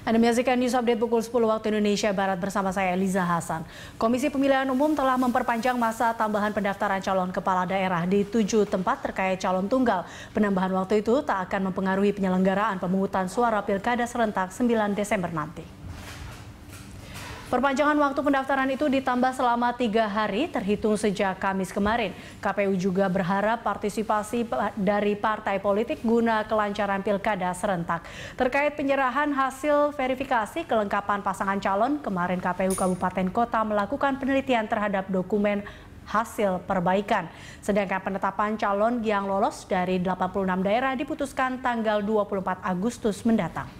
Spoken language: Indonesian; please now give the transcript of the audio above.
Anda menyaksikan news update pukul 10 waktu Indonesia Barat bersama saya Eliza Hasan. Komisi Pemilihan Umum telah memperpanjang masa tambahan pendaftaran calon kepala daerah di tujuh tempat terkait calon tunggal. Penambahan waktu itu tak akan mempengaruhi penyelenggaraan pemungutan suara pilkada serentak 9 Desember nanti. Perpanjangan waktu pendaftaran itu ditambah selama tiga hari terhitung sejak Kamis kemarin. KPU juga berharap partisipasi dari partai politik guna kelancaran pilkada serentak. Terkait penyerahan hasil verifikasi kelengkapan pasangan calon, kemarin KPU Kabupaten Kota melakukan penelitian terhadap dokumen hasil perbaikan. Sedangkan penetapan calon yang lolos dari 86 daerah diputuskan tanggal 24 Agustus mendatang.